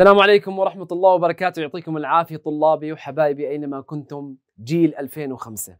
السلام عليكم ورحمة الله وبركاته يعطيكم العافية طلابي وحبايبي أينما كنتم جيل 2005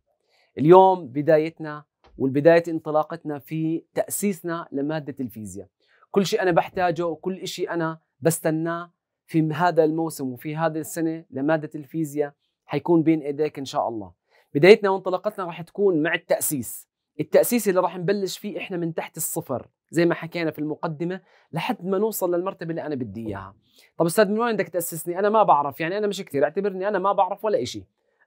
اليوم بدايتنا والبداية انطلاقتنا في تأسيسنا لمادة الفيزياء كل شيء أنا بحتاجه وكل شيء أنا بستناه في هذا الموسم وفي هذه السنة لمادة الفيزياء حيكون بين إيديك إن شاء الله بدايتنا وانطلاقتنا راح تكون مع التأسيس التأسيس اللي راح نبلش فيه إحنا من تحت الصفر زي ما حكينا في المقدمه لحد ما نوصل للمرتبه اللي انا بدي اياها طب استاذ من وين بدك تاسسني انا ما بعرف يعني انا مش كثير اعتبرني انا ما بعرف ولا إشي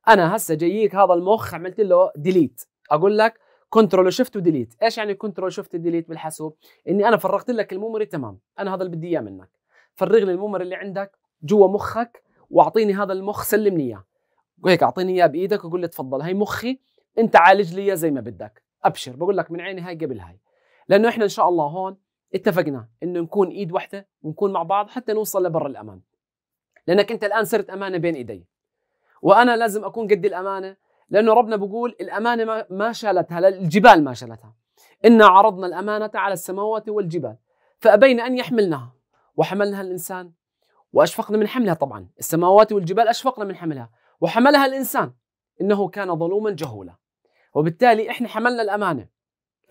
انا هسه جاييك هذا المخ عملت له ديليت اقول لك كنترول شفت وديليت ايش يعني كنترول شفت وديليت بالحاسوب اني انا فرغت لك الميموري تمام انا هذا اللي بدي اياه منك فرغ لي الميموري اللي عندك جوا مخك واعطيني هذا المخ سلمني اياه وهيك اعطيني اياه بايدك وقول لي تفضل هي مخي انت عالج لي زي ما بدك ابشر بقول لك من عيني هاي قبل هاي لانه احنا ان شاء الله هون اتفقنا انه نكون ايد واحده ونكون مع بعض حتى نوصل لبر الامان لانك انت الان صرت امانه بين ايدي وانا لازم اكون قد الامانه لانه ربنا بقول الامانه ما شالتها الجبال ما شالتها انا عرضنا الامانه على السماوات والجبال فابين ان يحملنها وحملنها الانسان واشفقنا من حملها طبعا السماوات والجبال اشفقنا من حملها وحملها الانسان انه كان ظلوما جهولا وبالتالي احنا حملنا الامانه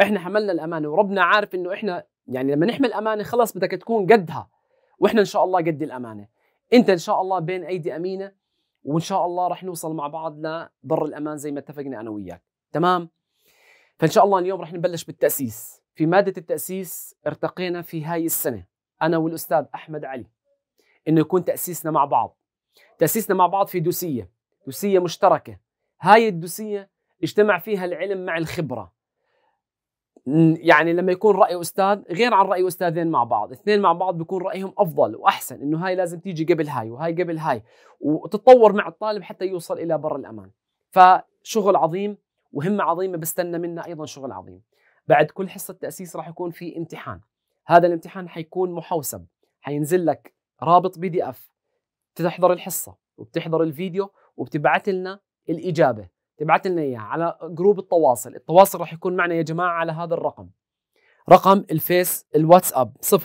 احنا حملنا الامانه وربنا عارف انه احنا يعني لما نحمل امانه خلص بدك تكون قدها واحنا ان شاء الله قد الامانه انت ان شاء الله بين ايدي امينه وان شاء الله رح نوصل مع بعض لبر الامان زي ما اتفقنا انا وياك تمام فان شاء الله اليوم رح نبلش بالتاسيس في ماده التاسيس ارتقينا في هاي السنه انا والاستاذ احمد علي انه يكون تاسيسنا مع بعض تاسيسنا مع بعض في دوسيه دوسيه مشتركه هاي الدوسيه اجتمع فيها العلم مع الخبره يعني لما يكون راي استاذ غير عن راي استاذين مع بعض اثنين مع بعض بيكون رايهم افضل واحسن انه هاي لازم تيجي قبل هاي وهاي قبل هاي وتتطور مع الطالب حتى يوصل الى بر الامان فشغل عظيم وهمه عظيمه بستنى منا ايضا شغل عظيم بعد كل حصه تاسيس راح يكون في امتحان هذا الامتحان حيكون محوسب حينزل لك رابط بي دي اف بتحضر الحصه وبتحضر الفيديو وبتبعث لنا الاجابه تبعت لنا اياها على جروب التواصل التواصل راح يكون معنا يا جماعه على هذا الرقم رقم الفيس الواتساب 0796141235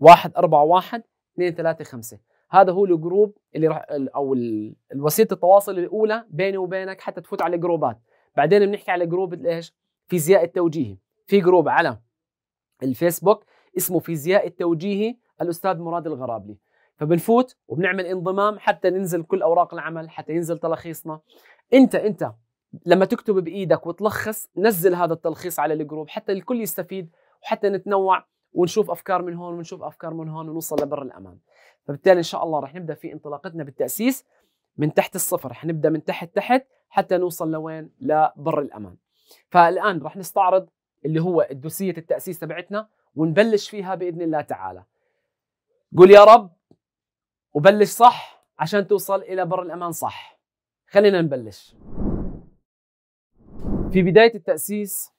141 235 هذا هو الجروب اللي راح او وسيله التواصل الاولى بيني وبينك حتى تفوت على الجروبات بعدين بنحكي على جروب الايش فيزياء التوجيهي في جروب على الفيسبوك اسمه فيزياء التوجيهي الاستاذ مراد الغرابلي فبنفوت وبنعمل انضمام حتى ننزل كل اوراق العمل حتى ينزل تلخيصنا انت انت لما تكتب بايدك وتلخص نزل هذا التلخيص على الجروب حتى الكل يستفيد وحتى نتنوع ونشوف افكار من هون ونشوف افكار من هون ونوصل لبر الامان فبالتالي ان شاء الله رح نبدا في انطلاقتنا بالتاسيس من تحت الصفر رح نبدا من تحت تحت حتى نوصل لوين لبر الامان فالان رح نستعرض اللي هو الدوسيه التاسيس تبعتنا ونبلش فيها باذن الله تعالى قل يا رب وبلش صح عشان توصل الى بر الامان صح خلينا نبلش في بدايه التاسيس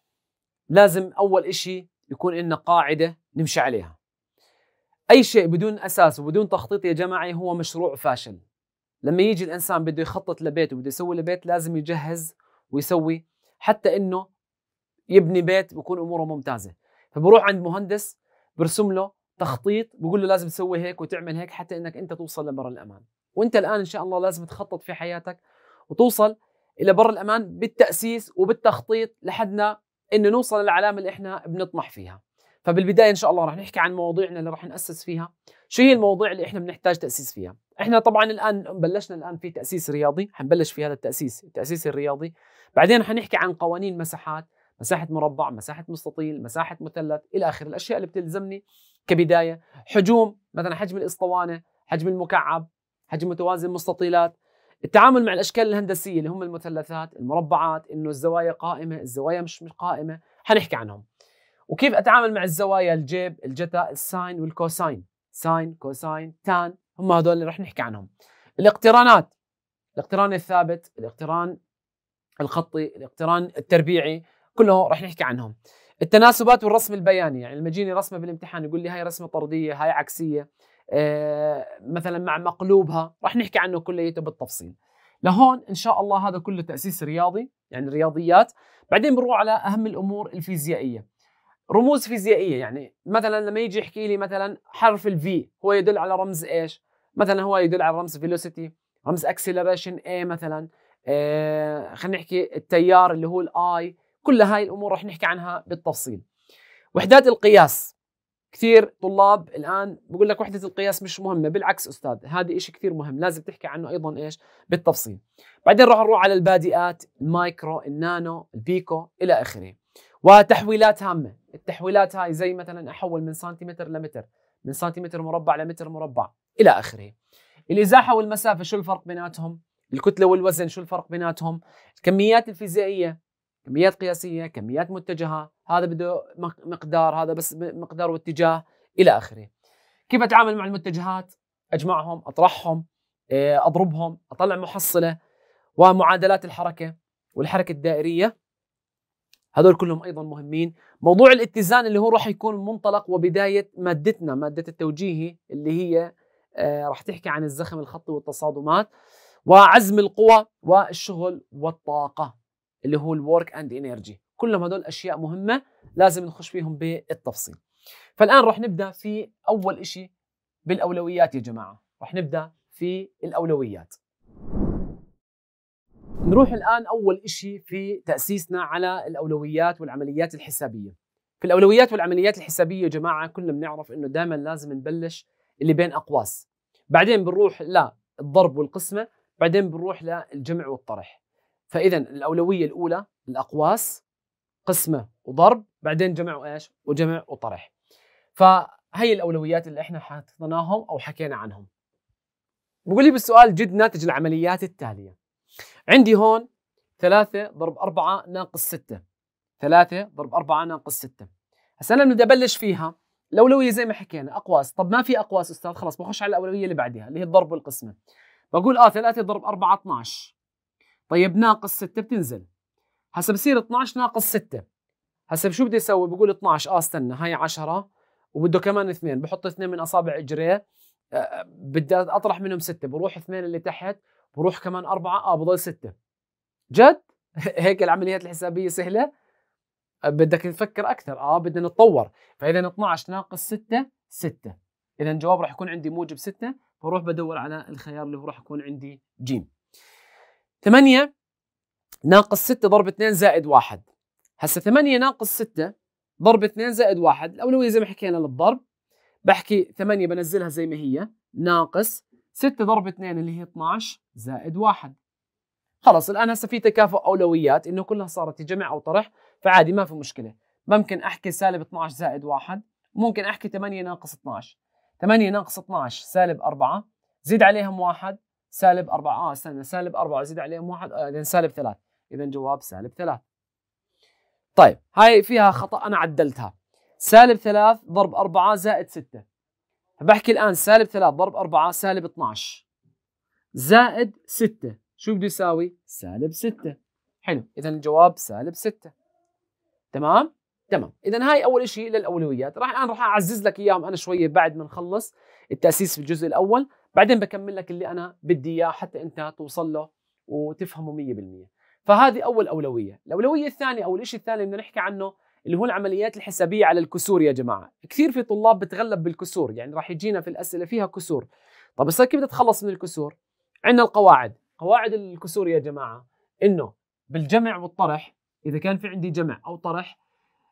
لازم اول إشي يكون لنا قاعده نمشي عليها اي شيء بدون اساس وبدون تخطيط يا جماعه هو مشروع فاشل لما يجي الانسان بده يخطط لبيته وبده يسوي لبيت لازم يجهز ويسوي حتى انه يبني بيت ويكون اموره ممتازه فبروح عند مهندس برسم له تخطيط بقول له لازم تسوي هيك وتعمل هيك حتى انك انت توصل لبر الامان وانت الان ان شاء الله لازم تخطط في حياتك وتوصل الى بر الامان بالتاسيس وبالتخطيط لحدنا انه نوصل للعلامه اللي احنا بنطمح فيها فبالبدايه ان شاء الله رح نحكي عن مواضيعنا اللي رح ناسس فيها شو هي المواضيع اللي احنا بنحتاج تاسيس فيها احنا طبعا الان بلشنا الان في تاسيس رياضي حنبلش في هذا التاسيس التاسيس الرياضي بعدين حنحكي عن قوانين مساحات مساحه مربع مساحه مستطيل مساحه مثلث الى اخره الاشياء اللي بتلزمني كبدايه حجوم مثلا حجم الاسطوانه حجم المكعب حجم متوازي المستطيلات التعامل مع الاشكال الهندسيه اللي هم المثلثات المربعات انه الزوايا قائمه الزوايا مش قائمه حنحكي عنهم وكيف اتعامل مع الزوايا الجيب الجتا الساين والكوساين ساين كوساين تان هم هذول اللي رح نحكي عنهم الاقترانات الاقتران الثابت الاقتران الخطي الاقتران التربيعي كله رح نحكي عنهم التناسبات والرسم البياني يعني لما يجيني رسمه بالامتحان يقول لي هاي رسمه طرديه هاي عكسيه آه، مثلا مع مقلوبها راح نحكي عنه كليته بالتفصيل لهون ان شاء الله هذا كله تاسيس رياضي يعني الرياضيات بعدين بنروح على اهم الامور الفيزيائيه رموز فيزيائيه يعني مثلا لما يجي يحكي لي مثلا حرف الفي هو يدل على رمز ايش مثلا هو يدل على رمز فيلوسيتي رمز اكسلريشن اي مثلا آه، خلينا نحكي التيار اللي هو الاي كل هاي الامور رح نحكي عنها بالتفصيل وحدات القياس كثير طلاب الان بقول لك وحده القياس مش مهمه بالعكس استاذ هذا شيء كثير مهم لازم تحكي عنه ايضا ايش بالتفصيل بعدين راح نروح على البادئات المايكرو النانو البيكو الى اخره وتحويلات هامه التحويلات هاي زي مثلا احول من سنتيمتر لمتر من سنتيمتر مربع لمتر مربع الى اخره الازاحه والمسافه شو الفرق بيناتهم الكتله والوزن شو الفرق بيناتهم الكميات الفيزيائيه كميات قياسيه كميات متجهه هذا بده مقدار هذا بس مقدار واتجاه الى اخره كيف اتعامل مع المتجهات اجمعهم اطرحهم آه، اضربهم اطلع محصله ومعادلات الحركه والحركه الدائريه هذول كلهم ايضا مهمين موضوع الاتزان اللي هو راح يكون منطلق وبدايه مادتنا ماده التوجيهي اللي هي آه، راح تحكي عن الزخم الخطي والتصادمات وعزم القوى والشغل والطاقه اللي هو الورك اند انرجي كلهم هدول اشياء مهمه لازم نخش فيهم بالتفصيل فالان رح نبدا في اول شيء بالاولويات يا جماعه رح نبدا في الاولويات نروح الان اول شيء في تاسيسنا على الاولويات والعمليات الحسابيه في الاولويات والعمليات الحسابيه يا جماعه كلنا بنعرف انه دائما لازم نبلش اللي بين اقواس بعدين بنروح للضرب والقسمه بعدين بنروح للجمع والطرح فاذا الاولويه الاولى الاقواس قسمه وضرب بعدين جمع وايش وجمع وطرح فهي الاولويات اللي احنا حطيناهم او حكينا عنهم بقول لي بالسؤال جد ناتج العمليات التاليه عندي هون 3 ضرب 4 ناقص 6 3 ضرب 4 ناقص 6 هسه انا بدي ابلش فيها الاولويه زي ما حكينا اقواس طب ما في اقواس استاذ خلاص بخش على الاولويه اللي بعدها اللي هي الضرب والقسمه بقول اه 3 ضرب 4 12 طيب ناقص 6 بتنزل هسا بصير 12 ناقص 6 هسا شو بدي اسوي بقول 12 اه استنى هاي 10 وبده كمان اثنين بحط اثنين من اصابع اجريه أه بدي اطرح منهم سته بروح اثنين اللي تحت بروح كمان اربعه اه بضل سته جد هيك العمليات الحسابيه سهله أه، بدك نفكر اكثر اه بدنا نتطور فاذا 12 ناقص 6 6 اذا الجواب راح يكون عندي موجب 6 فروح بدور على الخيار اللي هو راح يكون عندي جيم 8 ناقص 6 ضرب 2 زائد 1 هسا 8 ناقص 6 ضرب 2 زائد 1 الأولوية زي ما حكينا للضرب بحكي 8 بنزلها زي ما هي ناقص 6 ضرب 2 اللي هي 12 زائد 1 خلص الآن هسا في تكافؤ أولويات إنه كلها صارت جمع أو طرح فعادي ما في مشكلة ممكن أحكي سالب 12 زائد 1 ممكن أحكي 8 ناقص 12 8 ناقص 12 سالب 4 زيد عليهم 1 سالب 4 اه استنى سالب 4 زيد عليهم 1 آه سالب 3 اذا جواب سالب 3 طيب هاي فيها خطا انا عدلتها سالب 3 ضرب 4 زائد 6 فبحكي الان سالب 3 ضرب 4 سالب 12 زائد 6 شو بده يساوي سالب 6 حلو اذا الجواب سالب 6 تمام تمام اذا هاي اول شيء للاولويات راح الان راح اعزز لك اياهم انا شويه بعد ما نخلص التاسيس في الجزء الاول بعدين بكمل لك اللي انا بدي اياه حتى انت توصل له وتفهمه 100% فهذه اول اولويه الاولويه الثانيه او الشيء الثاني اللي بدنا نحكي عنه اللي هو العمليات الحسابيه على الكسور يا جماعه كثير في طلاب بتغلب بالكسور يعني راح يجينا في الاسئله فيها كسور طب بس كيف بدي اتخلص من الكسور عندنا القواعد قواعد الكسور يا جماعه انه بالجمع والطرح اذا كان في عندي جمع او طرح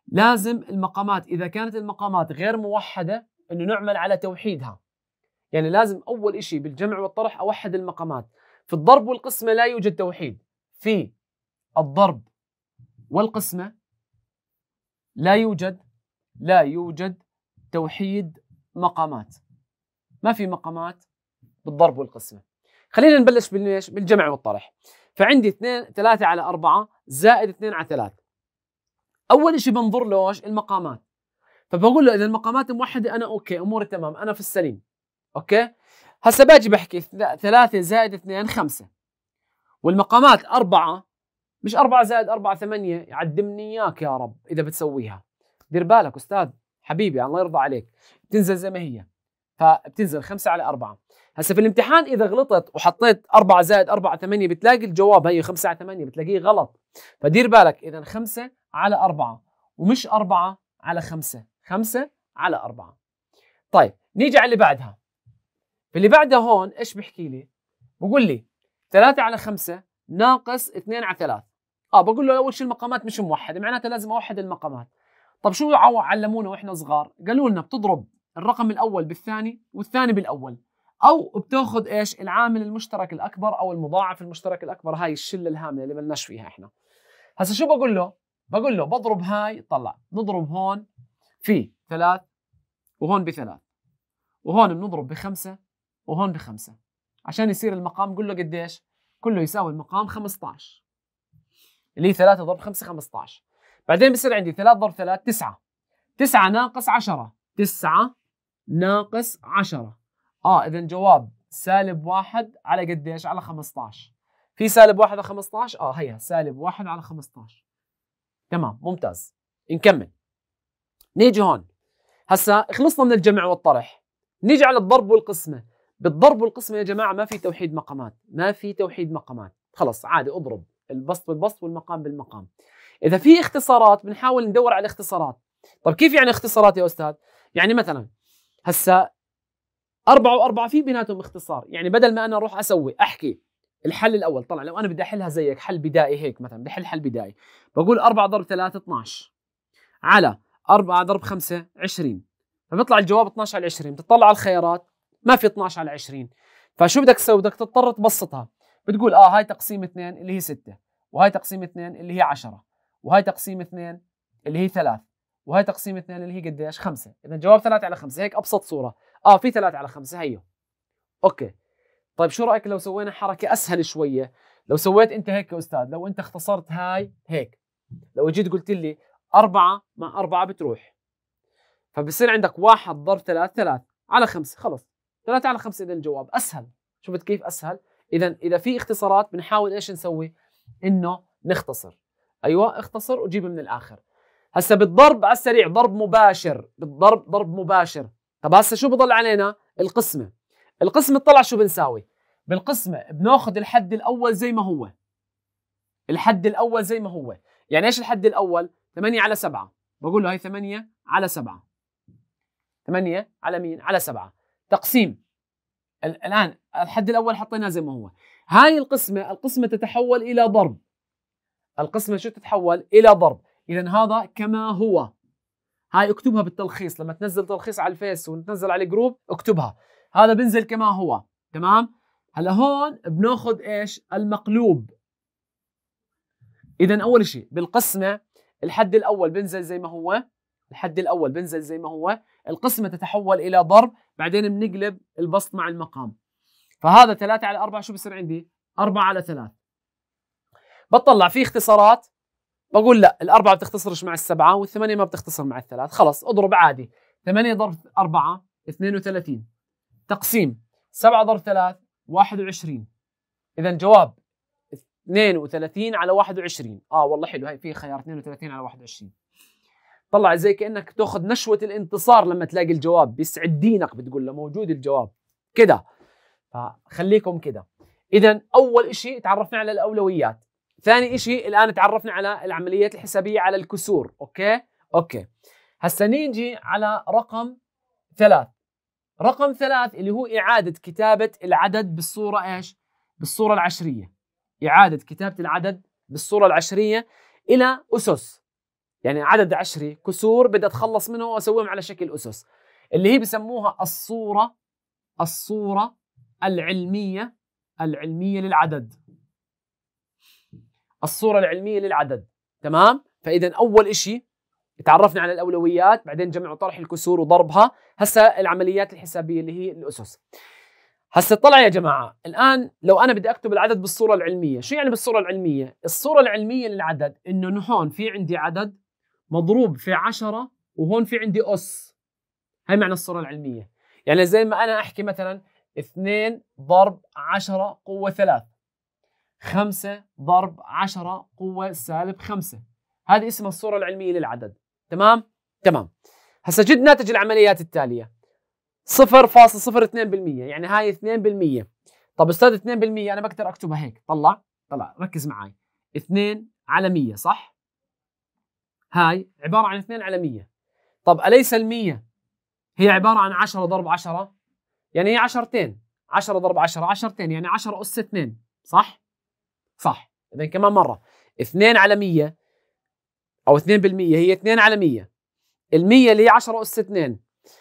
لازم المقامات اذا كانت المقامات غير موحده انه نعمل على توحيدها يعني لازم أول شيء بالجمع والطرح أوحد المقامات في الضرب والقسمة لا يوجد توحيد في الضرب والقسمة لا يوجد لا يوجد توحيد مقامات ما في مقامات بالضرب والقسمة خلينا نبلش بالجمع والطرح فعندي 2 3 على 4 زائد 2 على 3 اول شيء بنظر له المقامات فبقول له اذا المقامات موحده انا اوكي اموري تمام انا في السليم اوكي هسه باجي بحكي ثلاثة زائد اثنين خمسة والمقامات أربعة مش أربعة زائد أربعة ثمانية يعدمني إياك يا رب إذا بتسويها دير بالك أستاذ حبيبي الله يرضى عليك بتنزل زي ما هي فبتنزل خمسة على أربعة هسا في الامتحان إذا غلطت وحطيت أربعة زائد أربعة ثمانية بتلاقي الجواب هي خمسة على ثمانية بتلاقيه غلط فدير بالك إذا خمسة على أربعة ومش أربعة على خمسة خمسة على أربعة طيب نيجي على اللي بعدها فاللي بعدها هون ايش بحكي لي؟ بقول لي 3 على 5 ناقص 2 على 3 اه بقول له اول شيء المقامات مش موحده معناتها لازم اوحد المقامات طب شو علمونا واحنا صغار؟ قالوا لنا بتضرب الرقم الاول بالثاني والثاني بالاول او بتاخذ ايش العامل المشترك الاكبر او المضاعف المشترك الاكبر هاي الشله الهامله اللي ملناش فيها احنا هسا شو بقول له بقول له بضرب هاي طلع نضرب هون في ثلاث وهون بثلاث وهون بنضرب بخمسة وهون بخمسة عشان يصير المقام قول له قديش كله يساوي المقام 15 اللي هي 3 ضرب 5 15 بعدين بصير عندي 3 ضرب 3 9 9 ناقص 10 9 ناقص 10 اه اذا جواب سالب 1 على قديش على 15 في سالب 1 على 15 اه هيها سالب 1 على 15 تمام ممتاز نكمل نيجي هون هسا خلصنا من الجمع والطرح نيجي على الضرب والقسمه بالضرب والقسمه يا جماعه ما في توحيد مقامات ما في توحيد مقامات خلص عادي اضرب البسط بالبسط والمقام بالمقام اذا في اختصارات بنحاول ندور على اختصارات طب كيف يعني اختصارات يا استاذ يعني مثلا هسا أربعة وأربعة في بيناتهم اختصار يعني بدل ما أنا أروح أسوي أحكي الحل الأول طلع لو أنا بدي أحلها زيك حل بدائي هيك مثلا بدي أحل حل بدائي بقول 4 ضرب 3 12 على 4 ضرب 5 20 فبيطلع الجواب 12 على 20 بتطلع على الخيارات ما في 12 على 20 فشو بدك تسوي بدك تضطر تبسطها بتقول اه هاي تقسيم 2 اللي هي 6 وهاي تقسيم 2 اللي هي 10 وهاي تقسيم 2 اللي هي 3 وهي تقسيم 2 اللي هي قديش 5 اذا جواب 3 على 5 هيك ابسط صوره اه في 3 على 5 هيو اوكي طيب شو رايك لو سوينا حركه اسهل شويه لو سويت انت هيك يا استاذ لو انت اختصرت هاي هيك لو جيت قلت لي 4 مع 4 بتروح فبصير عندك 1 ضرب 3 3 على 5 خلص 3 على 5 اذا الجواب اسهل شفت كيف اسهل اذا اذا في اختصارات بنحاول ايش نسوي انه نختصر ايوه اختصر وجيب من الاخر هسا بالضرب على السريع ضرب مباشر بالضرب ضرب مباشر طب هسا شو بضل علينا القسمه القسمه طلع شو بنساوي بالقسمه بناخذ الحد الاول زي ما هو الحد الاول زي ما هو يعني ايش الحد الاول 8 على 7 بقول له هي 8 على 7 8 على مين على 7 تقسيم الآن الحد الأول حطيناه زي ما هو هاي القسمة القسمة تتحول إلى ضرب القسمة شو تتحول إلى ضرب إذا هذا كما هو هاي اكتبها بالتلخيص لما تنزل تلخيص على الفيس وتنزل على الجروب اكتبها هذا بنزل كما هو تمام هلا هون بناخذ ايش المقلوب اذا اول شيء بالقسمه الحد الاول بنزل زي ما هو الحد الاول بنزل زي ما هو القسمة تتحول إلى ضرب بعدين بنقلب البسط مع المقام فهذا 3 على 4 شو بصير عندي 4 على 3 بطلع في اختصارات بقول لا الأربعة بتختصرش مع السبعة والثمانية ما بتختصر مع الثلاث خلص اضرب عادي 8 ضرب 4 32 تقسيم 7 ضرب 3 21 إذا جواب 32 على 21 اه والله حلو هي في خيار 32 على 21 طلع زي كانك تاخذ نشوه الانتصار لما تلاقي الجواب بيسعد دينك بتقول له موجود الجواب كده فخليكم كده اذا اول شيء تعرفنا على الاولويات ثاني شيء الان تعرفنا على العمليات الحسابيه على الكسور اوكي اوكي هسه نيجي على رقم ثلاث رقم ثلاث اللي هو اعاده كتابه العدد بالصوره ايش بالصوره العشريه اعاده كتابه العدد بالصوره العشريه الى اسس يعني عدد عشري كسور بدي اتخلص منه واسويهم على شكل اسس اللي هي بسموها الصوره الصوره العلميه العلميه للعدد الصوره العلميه للعدد تمام فاذا اول شيء تعرفنا على الاولويات بعدين جمع وطرح الكسور وضربها هسه العمليات الحسابيه اللي هي الاسس هسه طلع يا جماعه الان لو انا بدي اكتب العدد بالصوره العلميه شو يعني بالصوره العلميه الصوره العلميه للعدد انه هون في عندي عدد مضروب في عشرة وهون في عندي أس هاي معنى الصورة العلمية يعني زي ما أنا أحكي مثلا اثنين ضرب عشرة قوة ثلاث خمسة ضرب عشرة قوة سالب خمسة هذه اسمها الصورة العلمية للعدد تمام؟ تمام هسا جد ناتج العمليات التالية 0.02% يعني هاي 2% طب استاذ 2% انا بقدر اكتبها هيك طلع طلع ركز معي 2 على 100 صح؟ هاي عبارة عن 2 على 100 طب أليس ال 100 هي عبارة عن 10 ضرب 10 يعني هي عشرتين 10 ضرب 10 عشرتين يعني 10 أس 2 صح؟ صح إذا كمان مرة 2 على 100 أو 2% بالمية هي 2 على 100 ال 100 اللي هي 10 أس 2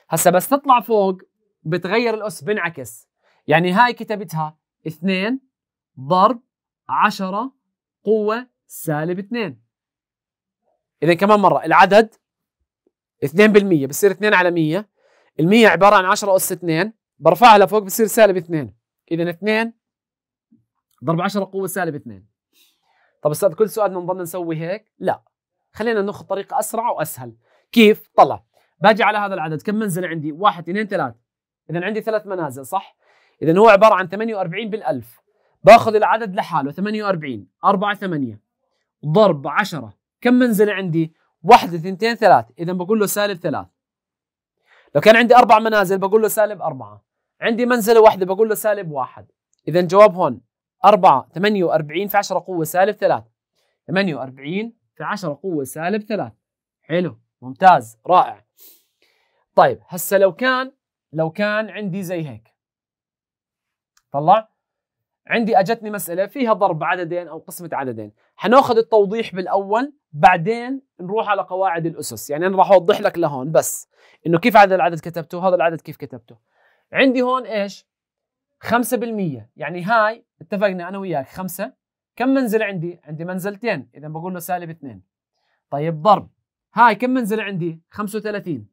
هسا بس تطلع فوق بتغير الأس بنعكس يعني هاي كتبتها 2 ضرب 10 قوة سالب 2 اذا كمان مره العدد 2% بصير 2 على 100 ال 100 عباره عن 10 اس 2 برفعها لفوق بصير سالب 2 اذا 2 ضرب 10 قوه سالب 2 طب استاذ كل سؤال بنضل نسوي هيك لا خلينا ناخذ طريقه اسرع واسهل كيف طلع باجي على هذا العدد كم منزل عندي 1 2 3 اذا عندي ثلاث منازل صح اذا هو عباره عن 48 بالالف باخذ العدد لحاله 48 4 8 ضرب 10 كم منزله عندي؟ واحده اثنتين ثلاث، اذا بقول له سالب ثلاث. لو كان عندي اربع منازل بقول له سالب اربعه. عندي منزله واحده بقول له سالب واحد. اذا الجواب هون 4 48 في 10 قوه سالب 3 48 في 10 قوه سالب ثلاث حلو ممتاز رائع طيب هسا لو كان لو كان عندي زي هيك طلع عندي اجتني مساله فيها ضرب عددين او قسمه عددين حناخذ التوضيح بالاول بعدين نروح على قواعد الاسس يعني انا راح اوضح لك لهون بس انه كيف هذا العدد كتبته هذا العدد كيف كتبته عندي هون ايش 5% يعني هاي اتفقنا انا وياك 5 كم منزل عندي عندي منزلتين اذا بقول له سالب 2 طيب ضرب هاي كم منزل عندي 35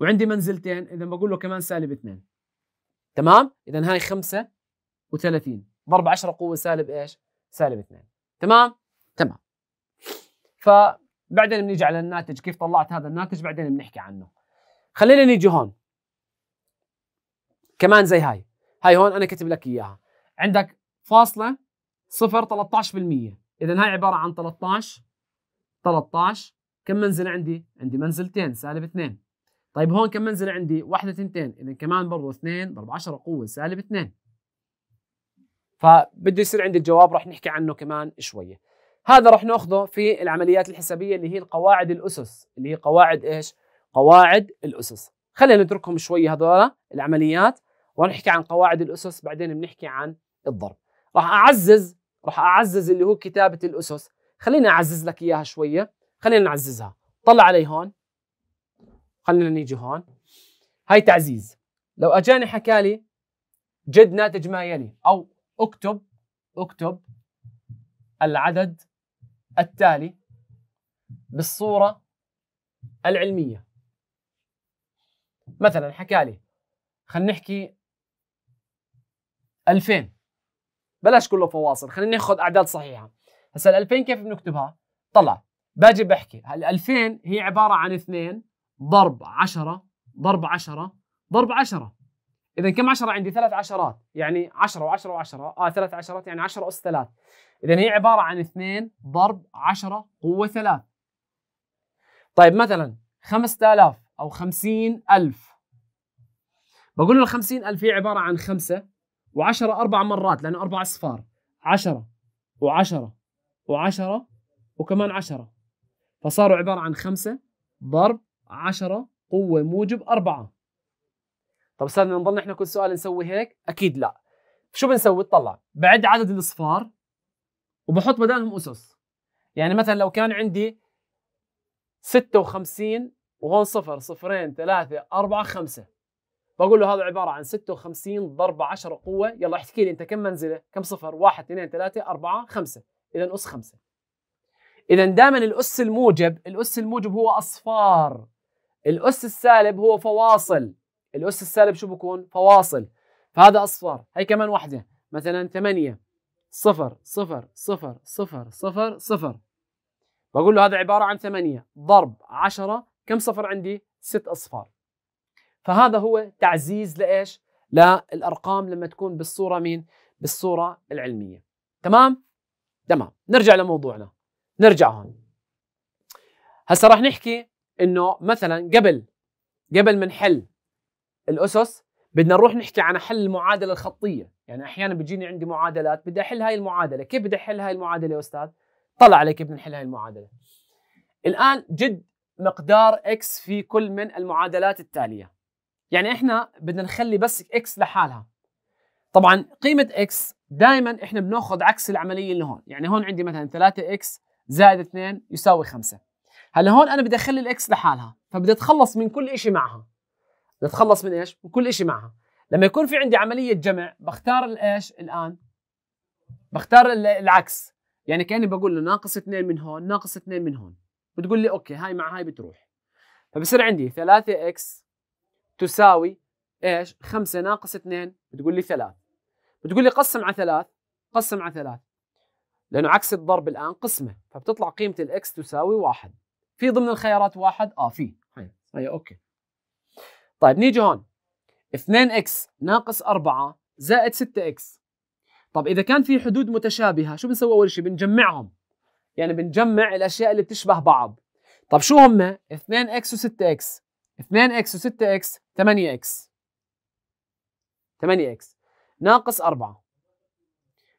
وعندي منزلتين اذا بقول له كمان سالب 2 تمام اذا هاي 35 ضرب 10 قوه سالب ايش سالب 2 تمام تمام فبعدين بنيجي على الناتج كيف طلعت هذا الناتج بعدين بنحكي عنه خلينا نيجي هون كمان زي هاي هاي هون انا كاتب لك اياها عندك فاصله صفر 13% اذا هاي عباره عن 13 13 كم منزل عندي عندي منزلتين سالب 2 طيب هون كم منزل عندي واحدة تنتين اذا كمان برضه 2 ضرب 10 قوه سالب 2 فبده يصير عندي الجواب راح نحكي عنه كمان شويه هذا راح ناخذه في العمليات الحسابيه اللي هي القواعد الاسس اللي هي قواعد ايش قواعد الاسس خلينا نتركهم شوي هذول العمليات ونحكي عن قواعد الاسس بعدين بنحكي عن الضرب راح اعزز راح اعزز اللي هو كتابه الاسس خليني اعزز لك اياها شويه خلينا نعززها طلع علي هون خلينا نيجي هون هاي تعزيز لو اجاني حكى لي جد ناتج ما يلي او اكتب اكتب العدد التالي بالصورة العلمية مثلا حكى لي خلينا نحكي 2000 بلاش كله فواصل خلينا ناخذ اعداد صحيحه هسا ال 2000 كيف بنكتبها طلع باجي بحكي هل 2000 هي عباره عن 2 ضرب 10 ضرب 10 ضرب 10 اذا كم عشره عندي؟ ثلاث عشرات يعني 10 و10 و10 اه ثلاث عشرات يعني 10 اس 3 اذا هي عباره عن 2 ضرب 10 قوه 3 طيب مثلا 5000 او 50000 بقول له 50000 هي عباره عن 5 و10 اربع مرات لانه اربع اصفار 10 و10 و10 وكمان 10 فصاروا عباره عن 5 ضرب 10 قوه موجب 4 طب بدنا نضل احنا كل سؤال نسوي هيك اكيد لا شو بنسوي اطلع بعد عدد الاصفار وبحط بدالهم اسس يعني مثلا لو كان عندي 56 وهون صفر صفرين ثلاثة أربعة خمسة بقول له هذا عبارة عن 56 ضرب 10 قوة يلا احكي لي أنت كم منزلة كم صفر واحد اثنين ثلاثة أربعة خمسة إذا أس خمسة إذا دائما الأس الموجب الأس الموجب هو أصفار الأس السالب هو فواصل الاس السالب شو بكون؟ فواصل فهذا اصفار هي كمان وحده مثلا 8 صفر صفر صفر صفر صفر صفر بقول له هذا عبارة عن 8 ضرب 10 كم صفر عندي؟ ست أصفار فهذا هو تعزيز لإيش؟ للأرقام لما تكون بالصورة مين؟ بالصورة العلمية تمام؟ تمام نرجع لموضوعنا نرجع هون هسا راح نحكي انه مثلا قبل قبل ما نحل الاسس بدنا نروح نحكي عن حل المعادله الخطيه يعني احيانا بيجيني عندي معادلات بدي احل هاي المعادله كيف بدي احل هاي المعادله يا استاذ طلع علي كيف نحل هاي المعادله الان جد مقدار اكس في كل من المعادلات التاليه يعني احنا بدنا نخلي بس اكس لحالها طبعا قيمه اكس دائما احنا بناخذ عكس العمليه اللي هون يعني هون عندي مثلا 3 اكس زائد 2 يساوي 5 هلا هون انا بدي اخلي الاكس لحالها فبدي اتخلص من كل شيء معها نتخلص من ايش؟ من كل شيء معها لما يكون في عندي عملية جمع بختار الايش الآن؟ بختار العكس يعني كأني بقول له ناقص اثنين من هون ناقص اثنين من هون بتقول لي اوكي هاي مع هاي بتروح فبصير عندي 3 اكس تساوي ايش؟ 5 ناقص 2 بتقول لي 3 بتقول لي قسم على 3 قسم على 3 لانه عكس الضرب الان قسمه فبتطلع قيمه الاكس تساوي 1 في ضمن الخيارات 1؟ اه في هي اوكي طيب نيجي هون 2x ناقص 4 زائد 6x طب اذا كان في حدود متشابهه شو بنسوي اول شيء بنجمعهم يعني بنجمع الاشياء اللي بتشبه بعض طب شو هم 2x و6x 2x و6x 8x 8x ناقص 4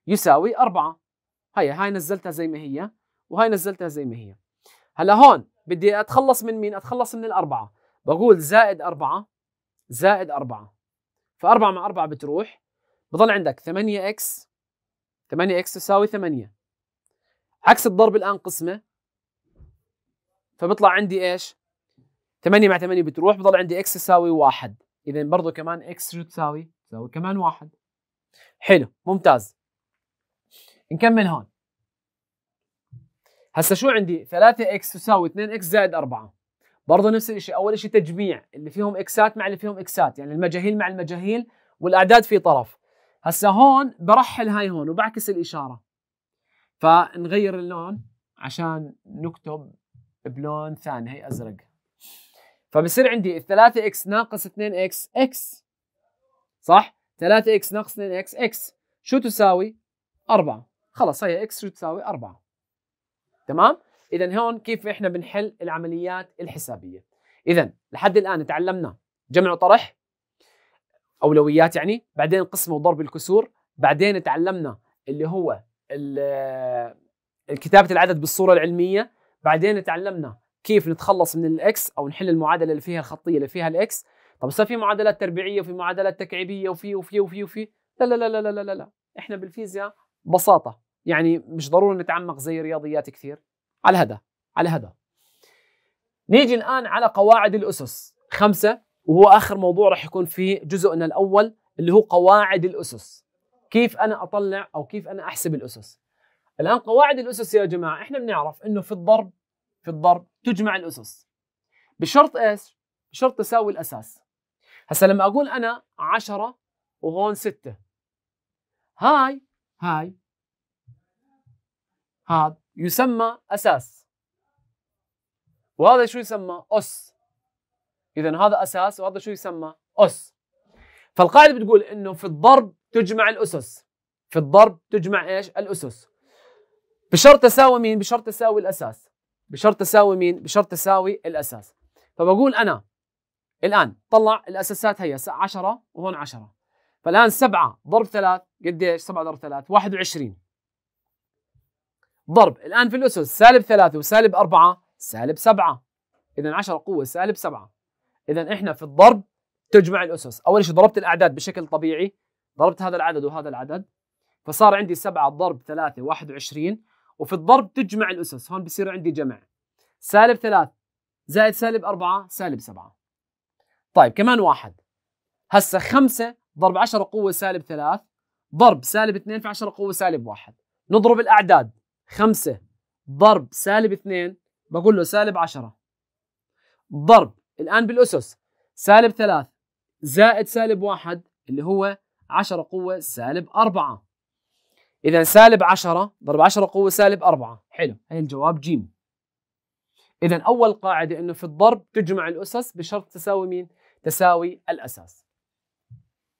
يساوي 4 هي هاي نزلتها زي ما هي وهاي نزلتها زي ما هي هلا هون بدي اتخلص من مين اتخلص من الأربعة بقول زائد أربعة زائد 4 ف4 مع 4 بتروح بضل عندك 8 اكس 8 اكس تساوي 8 عكس الضرب الان قسمه فبيطلع عندي ايش 8 مع 8 بتروح بضل عندي اكس تساوي 1 اذا برضه كمان اكس شو تساوي تساوي كمان 1 حلو ممتاز نكمل هون هسه شو عندي 3 اكس تساوي 2 اكس زائد 4 برضه نفس الشيء اول شيء تجميع اللي فيهم اكسات مع اللي فيهم اكسات يعني المجاهيل مع المجاهيل والاعداد في طرف هسه هون برحل هاي هون وبعكس الاشاره فنغير اللون عشان نكتب بلون ثاني هي ازرق فبصير عندي 3 اكس ناقص 2 اكس اكس صح 3 اكس ناقص 2 اكس اكس شو تساوي 4 خلص هي اكس شو تساوي 4 تمام اذا هون كيف احنا بنحل العمليات الحسابيه اذا لحد الان تعلمنا جمع وطرح اولويات يعني بعدين قسمه وضرب الكسور بعدين تعلمنا اللي هو آه، كتابه العدد بالصوره العلميه بعدين تعلمنا كيف نتخلص من الاكس او نحل المعادله اللي فيها الخطيه اللي فيها الاكس طب صار في معادلات تربيعيه وفي معادلات تكعيبيه وفي وفي وفي وفي لا لا لا لا لا لا احنا بالفيزياء بساطه يعني مش ضروري نتعمق زي الرياضيات كثير على هذا على هذا نيجي الآن على قواعد الأسس خمسة وهو آخر موضوع راح يكون في جزءنا الأول اللي هو قواعد الأسس كيف أنا أطلع أو كيف أنا أحسب الأسس الآن قواعد الأسس يا جماعة إحنا بنعرف إنه في الضرب في الضرب تجمع الأسس بشرط إيش؟ بشرط تساوي الأساس هسا لما أقول أنا عشرة وهون ستة هاي هاي هذا يسمى أساس وهذا شو يسمى أس إذا هذا أساس وهذا شو يسمى أس فالقاعدة بتقول إنه في الضرب تجمع الأسس في الضرب تجمع إيش الأسس بشرط تساوي مين بشرط تساوي الأساس بشرط تساوي مين بشرط تساوي الأساس فبقول أنا الآن طلع الأساسات هي 10 وهون 10 فالآن 7 ضرب 3 قديش 7 ضرب 3 21 ضرب الآن في الأسس سالب ثلاثة وسالب أربعة سالب سبعة إذا 10 قوة سالب سبعة إذا إحنا في الضرب تجمع الأسس أول شيء ضربت الأعداد بشكل طبيعي ضربت هذا العدد وهذا العدد فصار عندي 7 ضرب 3 21 وفي الضرب تجمع الأسس هون بصير عندي جمع سالب 3 زائد سالب 4 سالب 7 طيب كمان واحد هسه 5 ضرب 10 قوة سالب 3 ضرب سالب 2 في 10 قوة سالب 1 نضرب الأعداد 5 ضرب سالب 2 بقول له سالب 10 ضرب الآن بالأسس سالب 3 زائد سالب 1 اللي هو 10 قوة سالب 4 إذا سالب 10 ضرب 10 قوة سالب 4 حلو هي الجواب جيم إذا أول قاعدة إنه في الضرب تجمع الأسس بشرط تساوي مين؟ تساوي الأساس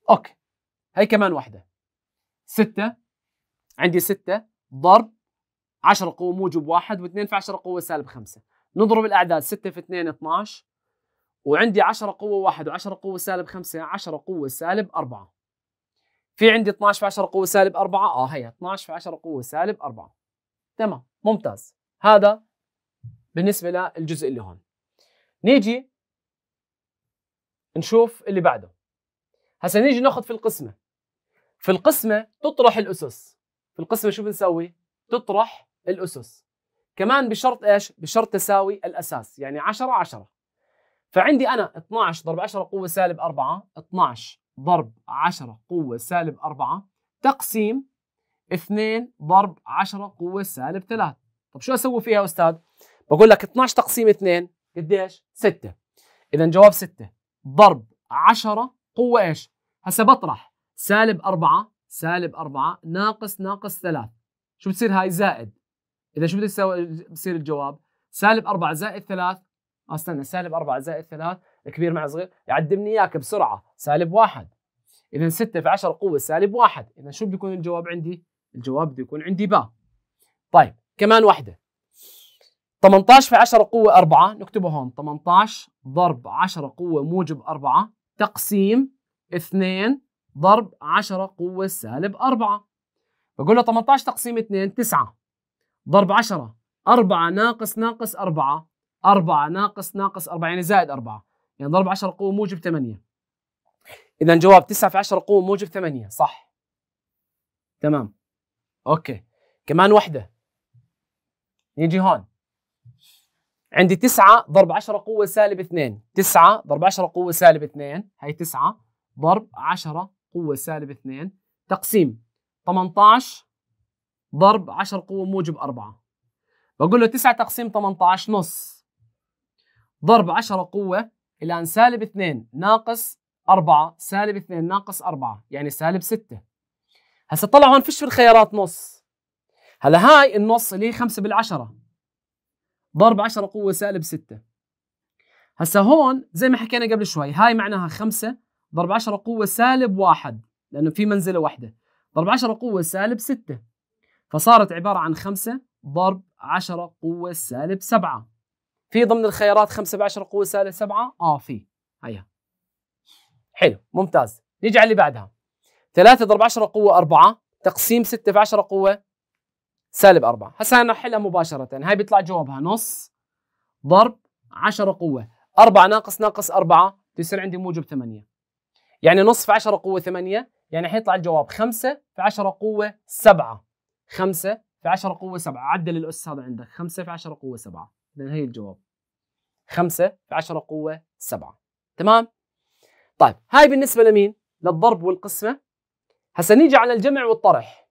أوكي هي كمان واحدة 6 عندي 6 ضرب 10 قوه موجب 1 و2 في 10 قوه سالب 5 نضرب الاعداد 6 في 2 12 وعندي 10 قوه 1 و10 قوه سالب 5 10 قوه سالب 4 في عندي 12 في 10 قوه سالب 4 اه هي 12 في 10 قوه سالب 4 تمام ممتاز هذا بالنسبه للجزء اللي هون نيجي نشوف اللي بعده هسا نيجي ناخذ في القسمه في القسمه تطرح الاسس في القسمه شو بنسوي تطرح الأسس كمان بشرط إيش؟ بشرط تساوي الأساس يعني 10 10 فعندي أنا 12 ضرب 10 قوة سالب 4 12 ضرب 10 قوة سالب 4 تقسيم 2 ضرب 10 قوة سالب 3 طب شو أسوي فيها يا أستاذ؟ بقول لك 12 تقسيم 2 قديش؟ 6 إذا جواب 6 ضرب 10 قوة إيش؟ هسا بطرح سالب 4 سالب 4 ناقص ناقص 3 شو بتصير هاي زائد اذا شو بده يساوي بصير الجواب سالب 4 زائد 3 آه، استنى سالب 4 زائد 3 كبير مع صغير يعدمني اياك بسرعه سالب 1 اذا 6 في 10 قوه سالب 1 اذا شو بده يكون الجواب عندي الجواب بده يكون عندي با طيب كمان وحده 18 في 10 قوه 4 نكتبه هون 18 ضرب 10 قوه موجب 4 تقسيم 2 ضرب 10 قوه سالب 4 بقول له 18 تقسيم 2 9 ضرب 10 4 ناقص ناقص 4 4 ناقص ناقص 4 يعني زائد 4 يعني ضرب 10 قوة موجب 8 إذا جواب 9 في 10 قوة موجب 8 صح تمام أوكي كمان وحدة نيجي هون عندي 9 ضرب 10 قوة سالب 2 9 ضرب 10 قوة سالب 2 هي 9 ضرب 10 قوة سالب 2 تقسيم 18 ضرب 10 قوة موجب 4 بقول له 9 تقسيم 18 نص ضرب 10 قوة الآن سالب 2 ناقص 4 سالب 2 ناقص 4 يعني سالب 6 هسا طلع هون فيش في الخيارات نص هلا هاي النص اللي هي 5 بالعشرة ضرب 10 قوة سالب 6 هسا هون زي ما حكينا قبل شوي هاي معناها 5 ضرب 10 قوة سالب 1 لأنه في منزلة واحدة ضرب 10 قوة سالب 6 فصارت عبارة عن 5 ضرب 10 قوة سالب 7 في ضمن الخيارات 5 بعشرة 10 قوة سالب 7 اه في هيا حلو ممتاز نيجي على اللي بعدها 3 ضرب 10 قوة 4 تقسيم 6 في 10 قوة سالب 4 هسا نحلها مباشرة هاي بيطلع جوابها نص ضرب 10 قوة 4 ناقص ناقص 4 بيصير عندي موجب 8 يعني نص في 10 قوة 8 يعني حيطلع الجواب 5 في 10 قوة 7 5 في 10 قوة 7 عدل الأس هذا عندك 5 في 10 قوة 7 إذا هي الجواب 5 في 10 قوة 7 تمام؟ طيب هاي بالنسبة لمين؟ للضرب والقسمة هسا نيجي على الجمع والطرح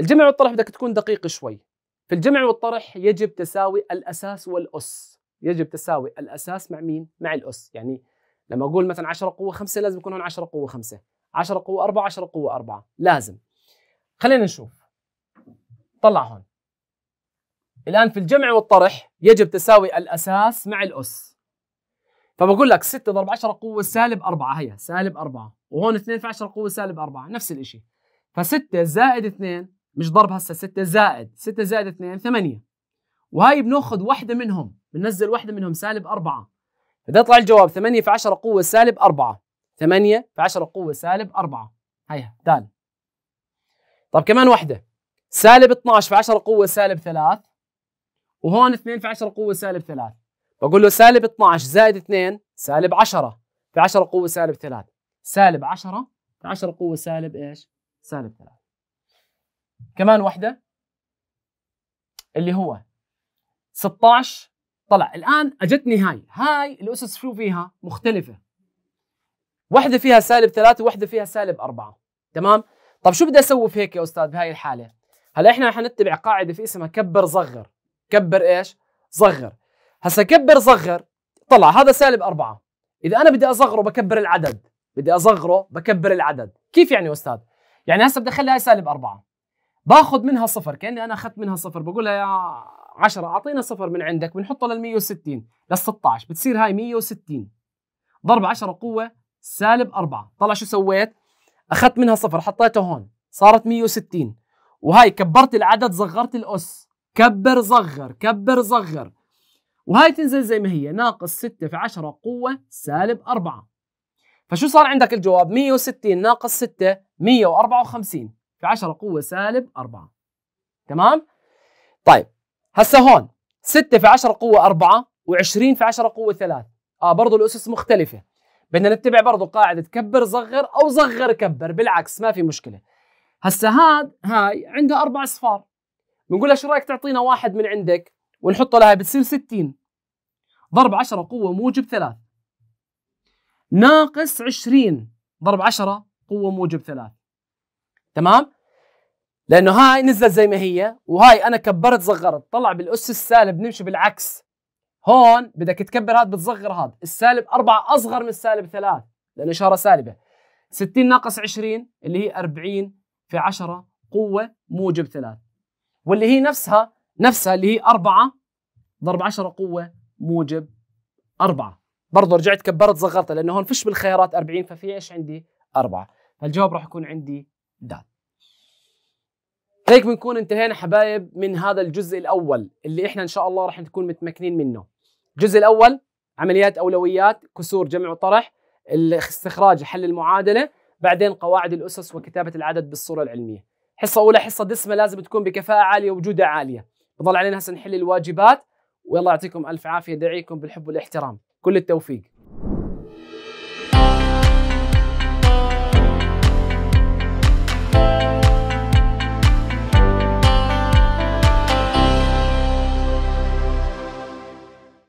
الجمع والطرح بدك تكون دقيق شوي في الجمع والطرح يجب تساوي الأساس والأس يجب تساوي الأساس مع مين؟ مع الأس يعني لما أقول مثلا 10 قوة 5 لازم يكون هون 10 قوة 5 10 قوة 4 10 قوة 4 لازم خلينا نشوف طلع هون الآن في الجمع والطرح يجب تساوي الأساس مع الأس فبقول لك 6 ضرب 10 قوة سالب 4 هيا سالب 4 وهون 2 في 10 قوة سالب 4 نفس الشيء ف6 زائد 2 مش ضرب هسه 6 زائد 6 زائد 2 8 وهي بناخذ واحدة منهم بننزل واحدة منهم سالب 4 بده يطلع الجواب 8 في 10 قوة سالب 4 8 في 10 قوة سالب 4 هيا دال طب كمان واحدة سالب 12 في 10 قوه سالب 3 وهون 2 في 10 قوه سالب 3 بقول له سالب 12 زائد 2 سالب 10 في 10 قوه سالب 3 سالب 10 في 10 قوه سالب ايش سالب 3 كمان وحده اللي هو 16 طلع الان اجتني هاي هاي الاسس شو فيها مختلفه واحده فيها سالب 3 وواحده فيها سالب 4 تمام طب شو بدي اسوي في هيك يا استاذ بهاي الحاله هلا احنا حنتبع قاعده في اسمها كبر صغر كبر ايش صغر هسا كبر صغر طلع هذا سالب أربعة إذا أنا بدي أصغره بكبر العدد بدي أصغره بكبر العدد كيف يعني أستاذ؟ يعني هسا بدي أخلي هاي سالب أربعة باخذ منها صفر كأني أنا أخذت منها صفر بقولها يا عشرة أعطينا صفر من عندك بنحطه لل 160 لل 16 بتصير هاي 160 ضرب 10 قوة سالب أربعة طلع شو سويت؟ أخذت منها صفر حطيته هون صارت 160 وهاي كبرت العدد صغرت الأس كبر صغر كبر صغر وهاي تنزل زي ما هي ناقص 6 في 10 قوة سالب 4 فشو صار عندك الجواب 160 ناقص 6 154 في 10 قوة سالب 4 تمام طيب هسا هون 6 في 10 قوة 4 و20 في 10 قوة 3 اه برضه الأسس مختلفة بدنا نتبع برضه قاعدة كبر صغر أو صغر كبر بالعكس ما في مشكلة هسه هاد هاي عندها اربع اصفار بنقول لها شو رايك تعطينا واحد من عندك ونحطه لها بتصير 60 ضرب 10 قوه موجب 3 ناقص 20 ضرب 10 قوه موجب 3 تمام لانه هاي نزلت زي ما هي وهاي انا كبرت صغرت طلع بالاس السالب نمشي بالعكس هون بدك تكبر هاد بتصغر هاد السالب 4 اصغر من السالب 3 لانه اشاره سالبه 60 ناقص 20 اللي هي 40 في 10 قوة موجب 3 واللي هي نفسها نفسها اللي هي 4 ضرب 10 قوة موجب 4 برضه رجعت كبرت صغرتها لأنه هون فش بالخيارات 40 ففي ايش عندي 4 فالجواب راح يكون عندي د هيك بنكون انتهينا حبايب من هذا الجزء الأول اللي احنا إن شاء الله راح نكون متمكنين منه الجزء الأول عمليات أولويات كسور جمع وطرح الاستخراج حل المعادلة بعدين قواعد الأسس وكتابة العدد بالصورة العلمية حصة أولى حصة دسمة لازم تكون بكفاءة عالية وجودة عالية بضل علينا هسه نحل الواجبات ويلا يعطيكم ألف عافية دعيكم بالحب والاحترام كل التوفيق